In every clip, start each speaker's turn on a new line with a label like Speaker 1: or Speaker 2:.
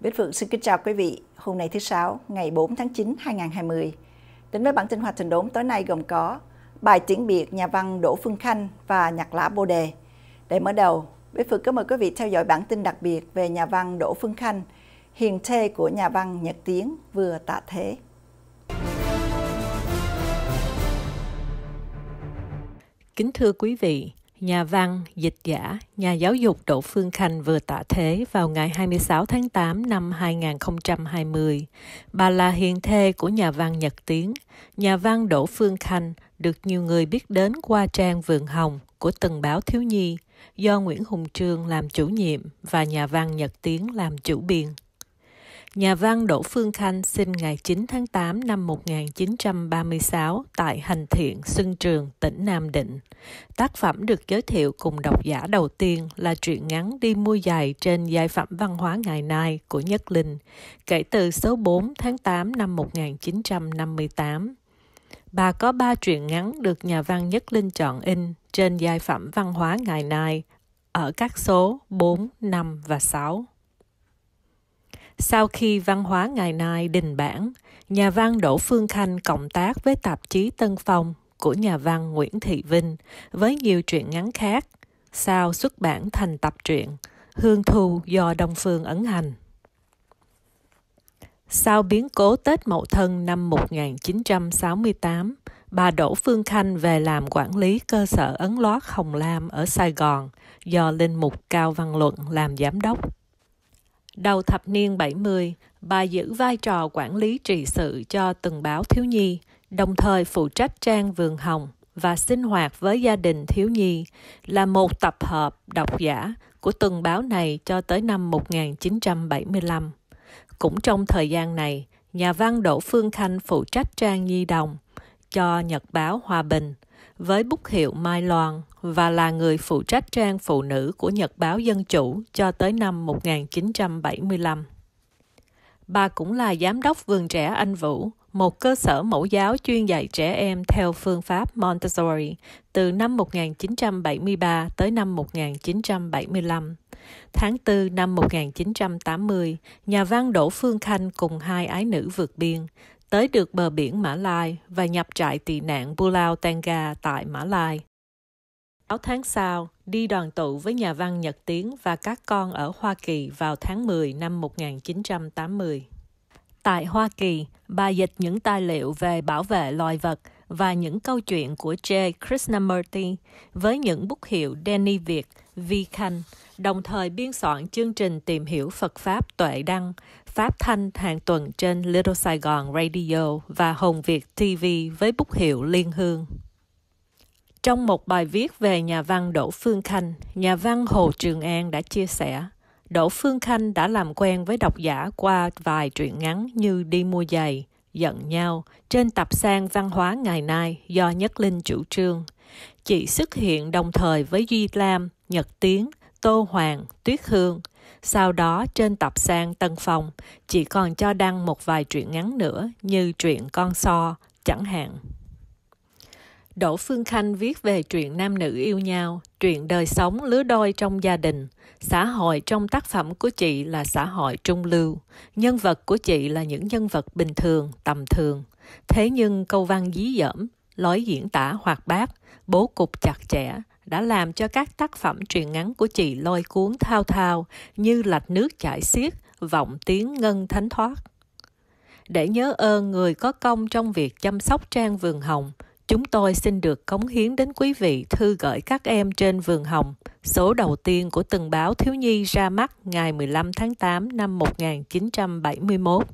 Speaker 1: Bích Phượng xin kính chào quý vị. Hôm nay thứ Sáu, ngày 4 tháng 9, 2020. Đến với bản tin hoạt trình đốn tối nay gồm có bài tiễn biệt nhà văn Đỗ Phương Khanh và nhạc lã Bồ Đề. Để mở đầu, Bích Phượng có mời quý vị theo dõi bản tin đặc biệt về nhà văn Đỗ Phương Khanh, hiền thê của nhà văn Nhật Tiến vừa tạ thế. Kính thưa quý vị, Nhà văn, dịch giả, nhà giáo dục Đỗ Phương Khanh vừa tạ thế vào ngày 26 tháng 8 năm 2020. Bà là hiền thê của nhà văn Nhật Tiến. Nhà văn Đỗ Phương Khanh được nhiều người biết đến qua trang Vườn Hồng của từng báo thiếu nhi do Nguyễn Hùng Trương làm chủ nhiệm và nhà văn Nhật Tiến làm chủ biên. Nhà văn Đỗ Phương Khanh sinh ngày 9 tháng 8 năm 1936 tại Hành Thiện, Xuân Trường, tỉnh Nam Định. Tác phẩm được giới thiệu cùng độc giả đầu tiên là truyện ngắn Đi mua giày trên giai phẩm văn hóa ngày nay của Nhất Linh, kể từ số 4 tháng 8 năm 1958. Bà có ba truyện ngắn được nhà văn Nhất Linh chọn in trên giai phẩm văn hóa ngày nay ở các số 4, 5 và 6. Sau khi văn hóa ngày nay đình bản, nhà văn Đỗ Phương Khanh cộng tác với tạp chí Tân Phong của nhà văn Nguyễn Thị Vinh với nhiều truyện ngắn khác, sau xuất bản thành tập truyện Hương Thu do Đông Phương ấn hành. Sau biến cố Tết Mậu Thân năm 1968, bà Đỗ Phương Khanh về làm quản lý cơ sở ấn lót Hồng Lam ở Sài Gòn do Linh Mục Cao Văn Luận làm giám đốc. Đầu thập niên 70, bà giữ vai trò quản lý trị sự cho từng báo thiếu nhi, đồng thời phụ trách trang Vườn Hồng và sinh hoạt với gia đình thiếu nhi, là một tập hợp độc giả của từng báo này cho tới năm 1975. Cũng trong thời gian này, nhà văn Đỗ Phương Khanh phụ trách trang Nhi Đồng cho Nhật báo Hòa Bình – với bút hiệu Mai Loan và là người phụ trách trang phụ nữ của Nhật báo Dân Chủ cho tới năm 1975. Bà cũng là giám đốc vườn trẻ Anh Vũ, một cơ sở mẫu giáo chuyên dạy trẻ em theo phương pháp Montessori từ năm 1973 tới năm 1975. Tháng 4 năm 1980, nhà văn Đỗ Phương Khanh cùng hai ái nữ vượt biên, tới được bờ biển Mã Lai và nhập trại tị nạn Pulau Tanga tại Mã Lai. 6 tháng sau, đi đoàn tụ với nhà văn Nhật Tiến và các con ở Hoa Kỳ vào tháng 10 năm 1980. Tại Hoa Kỳ, bà dịch những tài liệu về bảo vệ loài vật và những câu chuyện của J. Krishnamurti với những bút hiệu Danny Việt, Vi Khanh, đồng thời biên soạn chương trình tìm hiểu Phật Pháp Tuệ Đăng phát thanh hàng tuần trên Little Sài Gòn Radio và Hồng Việt TV với bút hiệu Liên Hương. Trong một bài viết về nhà văn Đỗ Phương Khanh, nhà văn Hồ Trường An đã chia sẻ Đỗ Phương Khanh đã làm quen với độc giả qua vài truyện ngắn như Đi mua giày, Giận nhau trên tạp san văn hóa ngày nay do Nhất Linh chủ trương. Chị xuất hiện đồng thời với Duy Lam, Nhật Tiến, Tô Hoàng, Tuyết Hương – sau đó trên tập sang Tân Phong, chỉ còn cho đăng một vài truyện ngắn nữa như truyện Con So, chẳng hạn. Đỗ Phương Khanh viết về truyện nam nữ yêu nhau, truyện đời sống lứa đôi trong gia đình. Xã hội trong tác phẩm của chị là xã hội trung lưu. Nhân vật của chị là những nhân vật bình thường, tầm thường. Thế nhưng câu văn dí dẫm lối diễn tả hoạt bát, bố cục chặt chẽ, đã làm cho các tác phẩm truyện ngắn của chị lôi cuốn thao thao như lạch nước chảy xiết, vọng tiếng ngân thánh thoát. Để nhớ ơn người có công trong việc chăm sóc trang vườn hồng, chúng tôi xin được cống hiến đến quý vị thư gửi các em trên vườn hồng, số đầu tiên của từng báo thiếu nhi ra mắt ngày 15 tháng 8 năm 1971.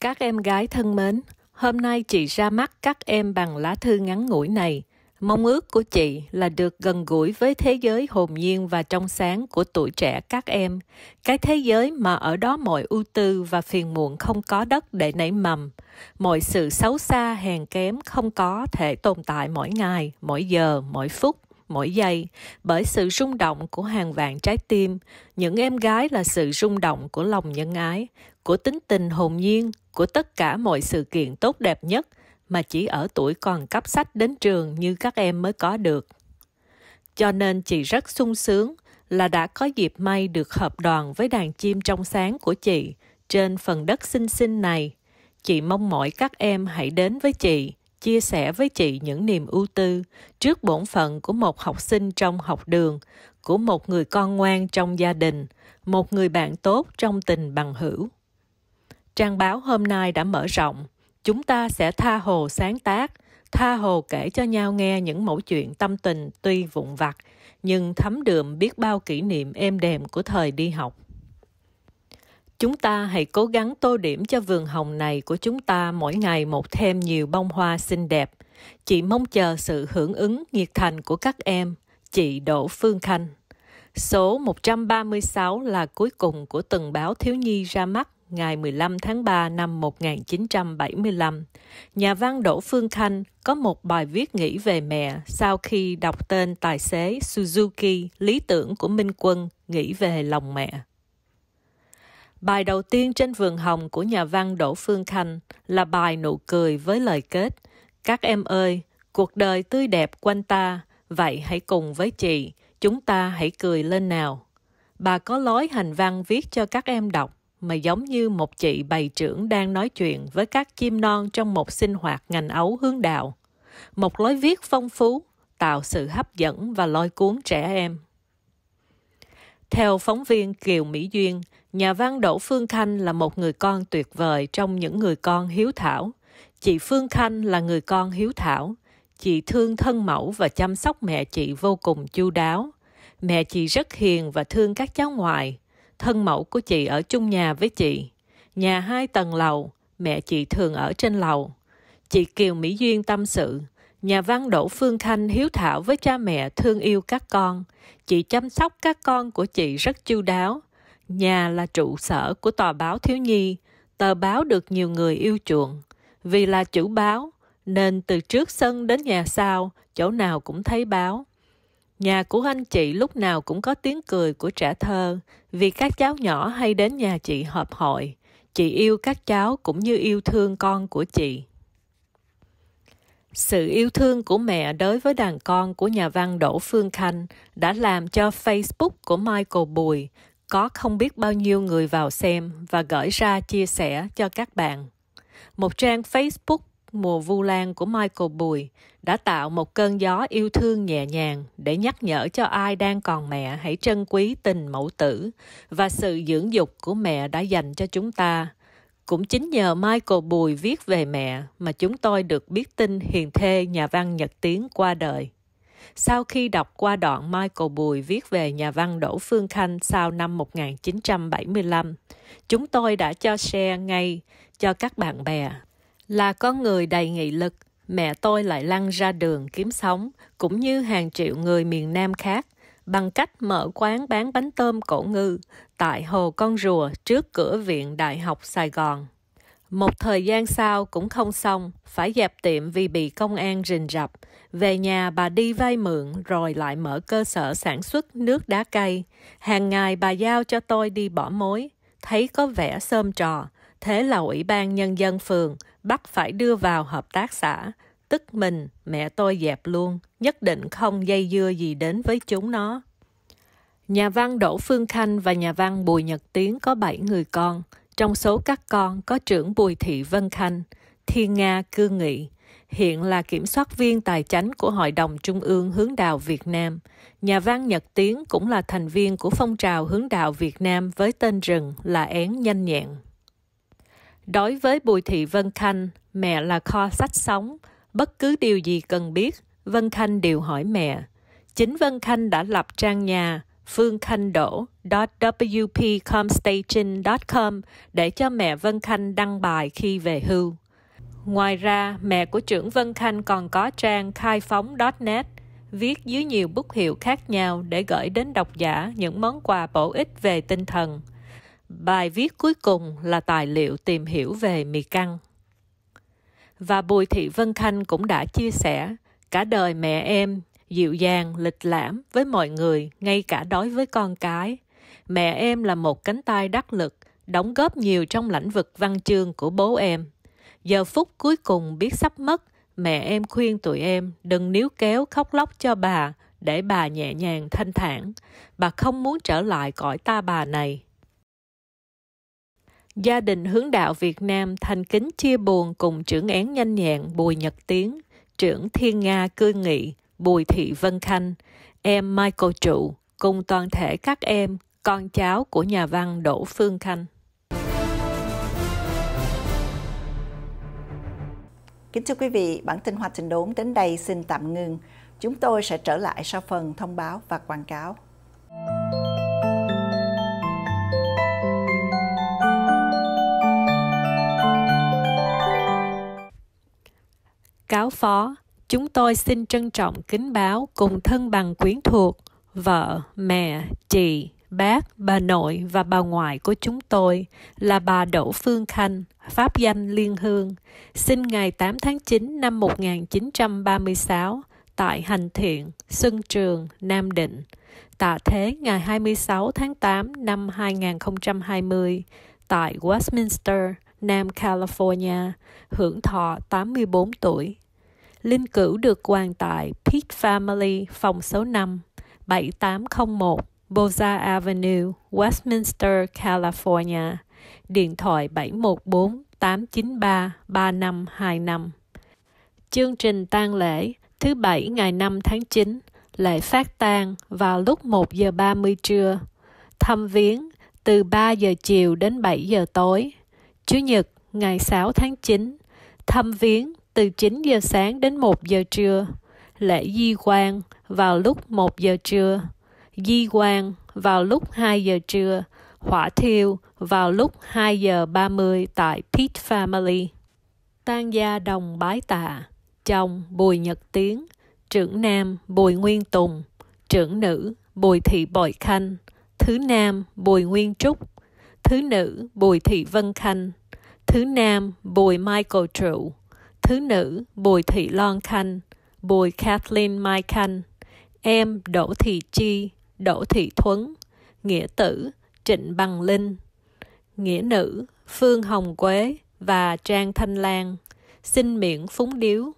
Speaker 1: Các em gái thân mến, hôm nay chị ra mắt các em bằng lá thư ngắn ngủi này Mong ước của chị là được gần gũi với thế giới hồn nhiên và trong sáng của tuổi trẻ các em, cái thế giới mà ở đó mọi ưu tư và phiền muộn không có đất để nảy mầm, mọi sự xấu xa hèn kém không có thể tồn tại mỗi ngày, mỗi giờ, mỗi phút mỗi giây bởi sự rung động của hàng vạn trái tim những em gái là sự rung động của lòng nhân ái của tính tình hồn nhiên của tất cả mọi sự kiện tốt đẹp nhất mà chỉ ở tuổi còn cấp sách đến trường như các em mới có được. Cho nên chị rất sung sướng là đã có dịp may được hợp đoàn với đàn chim trong sáng của chị trên phần đất xinh xinh này. Chị mong mỏi các em hãy đến với chị, chia sẻ với chị những niềm ưu tư trước bổn phận của một học sinh trong học đường, của một người con ngoan trong gia đình, một người bạn tốt trong tình bằng hữu. Trang báo hôm nay đã mở rộng, chúng ta sẽ tha hồ sáng tác tha hồ kể cho nhau nghe những mẫu chuyện tâm tình tuy vụn vặt nhưng thấm đượm biết bao kỷ niệm êm đềm của thời đi học chúng ta hãy cố gắng tô điểm cho vườn hồng này của chúng ta mỗi ngày một thêm nhiều bông hoa xinh đẹp chị mong chờ sự hưởng ứng nhiệt thành của các em chị Đỗ Phương Khanh Số 136 là cuối cùng của từng báo thiếu nhi ra mắt ngày 15 tháng 3 năm 1975, nhà văn Đỗ Phương Khanh có một bài viết nghĩ về mẹ sau khi đọc tên tài xế Suzuki Lý tưởng của Minh Quân nghĩ về lòng mẹ. Bài đầu tiên trên vườn hồng của nhà văn Đỗ Phương Khanh là bài nụ cười với lời kết Các em ơi, cuộc đời tươi đẹp quanh ta, vậy hãy cùng với chị, chúng ta hãy cười lên nào. Bà có lối hành văn viết cho các em đọc mà giống như một chị bày trưởng đang nói chuyện với các chim non trong một sinh hoạt ngành ấu hướng đạo. Một lối viết phong phú, tạo sự hấp dẫn và lôi cuốn trẻ em. Theo phóng viên Kiều Mỹ Duyên, nhà văn Đỗ Phương Khanh là một người con tuyệt vời trong những người con hiếu thảo. Chị Phương Khanh là người con hiếu thảo. Chị thương thân mẫu và chăm sóc mẹ chị vô cùng chu đáo. Mẹ chị rất hiền và thương các cháu ngoại thân mẫu của chị ở chung nhà với chị. Nhà hai tầng lầu, mẹ chị thường ở trên lầu. Chị Kiều Mỹ Duyên tâm sự, nhà văn Đỗ Phương Khanh hiếu thảo với cha mẹ thương yêu các con. Chị chăm sóc các con của chị rất chu đáo. Nhà là trụ sở của tòa báo thiếu nhi, tờ báo được nhiều người yêu chuộng. Vì là chủ báo, nên từ trước sân đến nhà sau, chỗ nào cũng thấy báo. Nhà của anh chị lúc nào cũng có tiếng cười của trẻ thơ, vì các cháu nhỏ hay đến nhà chị họp hội. Chị yêu các cháu cũng như yêu thương con của chị. Sự yêu thương của mẹ đối với đàn con của nhà văn Đỗ Phương Khanh đã làm cho Facebook của Michael Bùi có không biết bao nhiêu người vào xem và gửi ra chia sẻ cho các bạn. Một trang Facebook Mùa Vu Lan của Michael Bùi đã tạo một cơn gió yêu thương nhẹ nhàng để nhắc nhở cho ai đang còn mẹ hãy trân quý tình mẫu tử và sự dưỡng dục của mẹ đã dành cho chúng ta. Cũng chính nhờ Michael Bùi viết về mẹ mà chúng tôi được biết tin hiền thê nhà văn Nhật Tiến qua đời. Sau khi đọc qua đoạn Michael Bùi viết về nhà văn Đỗ Phương Khanh sau năm 1975, chúng tôi đã cho share ngay cho các bạn bè là con người đầy nghị lực, mẹ tôi lại lăn ra đường kiếm sống, cũng như hàng triệu người miền Nam khác, bằng cách mở quán bán bánh tôm cổ ngư tại Hồ Con Rùa trước cửa Viện Đại học Sài Gòn. Một thời gian sau cũng không xong, phải dẹp tiệm vì bị công an rình rập. Về nhà bà đi vay mượn rồi lại mở cơ sở sản xuất nước đá cây. Hàng ngày bà giao cho tôi đi bỏ mối, thấy có vẻ sơm trò, Thế là Ủy ban Nhân dân phường bắt phải đưa vào hợp tác xã. Tức mình, mẹ tôi dẹp luôn, nhất định không dây dưa gì đến với chúng nó. Nhà văn Đỗ Phương Khanh và nhà văn Bùi Nhật Tiến có bảy người con. Trong số các con có trưởng Bùi Thị Vân Khanh, Thiên Nga Cư Nghị, hiện là kiểm soát viên tài chánh của Hội đồng Trung ương Hướng đạo Việt Nam. Nhà văn Nhật Tiến cũng là thành viên của phong trào Hướng đạo Việt Nam với tên rừng là Én Nhanh Nhẹn. Đối với Bùi Thị Vân Khanh, mẹ là kho sách sống. Bất cứ điều gì cần biết, Vân Khanh đều hỏi mẹ. Chính Vân Khanh đã lập trang nhà Phương Khanh Đỗ wpcomstation.com để cho mẹ Vân Khanh đăng bài khi về hưu. Ngoài ra, mẹ của trưởng Vân Khanh còn có trang khai phóng.net viết dưới nhiều bút hiệu khác nhau để gửi đến độc giả những món quà bổ ích về tinh thần – Bài viết cuối cùng là tài liệu tìm hiểu về mì căng. Và Bùi Thị Vân Khanh cũng đã chia sẻ, cả đời mẹ em dịu dàng, lịch lãm với mọi người, ngay cả đối với con cái. Mẹ em là một cánh tay đắc lực, đóng góp nhiều trong lĩnh vực văn chương của bố em. Giờ phút cuối cùng biết sắp mất, mẹ em khuyên tụi em đừng níu kéo khóc lóc cho bà để bà nhẹ nhàng thanh thản. Bà không muốn trở lại cõi ta bà này. Gia đình hướng đạo Việt Nam thành kính chia buồn cùng trưởng án nhanh nhẹn Bùi Nhật Tiến, trưởng Thiên Nga Cư Nghị Bùi Thị Vân Khanh, em Michael Trụ cùng toàn thể các em, con cháu của nhà văn Đỗ Phương Khanh. Kính thưa quý vị, bản tin Hoa Trình Đốn đến đây xin tạm ngưng. Chúng tôi sẽ trở lại sau phần thông báo và quảng cáo. Thank you cáo phó, chúng tôi xin trân trọng kính báo cùng thân bằng quyến thuộc, vợ, mẹ, chị, bác, bà nội và bà ngoại của chúng tôi là bà Đỗ Phương Khanh, pháp danh Liên Hương, sinh ngày 8 tháng 9 năm 1936 tại Hành Thiện, Xuân Trường, Nam Định. Tạ thế ngày 26 tháng 8 năm 2020 tại Westminster, Nam California, hưởng thọ 84 tuổi. Linh cữu được quàng tại Pitt Family, phòng số 5, 7801 Boza Avenue, Westminster, California. Điện thoại 714 893 3525. Chương trình tang lễ thứ Bảy ngày 5 tháng 9, lễ phát tang vào lúc 1 giờ 30 trưa. Thăm viếng từ 3 giờ chiều đến 7 giờ tối. Chủ nhật ngày 6 tháng 9, thăm viếng từ 9 giờ sáng đến 1 giờ trưa. Lễ di quang vào lúc 1 giờ trưa. Di quang vào lúc 2 giờ trưa. Hỏa thiêu vào lúc 2 giờ 30 tại Pitt Family. Tang gia đồng bái tạ, chồng Bùi Nhật Tiến, trưởng nam Bùi Nguyên Tùng, trưởng nữ Bùi Thị Bội Khanh, thứ nam Bùi Nguyên Trúc, thứ nữ Bùi Thị Vân Khanh, thứ nam Bùi Michael Trụ, Thứ nữ Bùi Thị loan Khanh, Bùi Kathleen Mai Khanh, em Đỗ Thị Chi, Đỗ Thị Thuấn, nghĩa tử Trịnh Bằng Linh, nghĩa nữ Phương Hồng Quế và Trang Thanh Lan, xin miễn phúng điếu.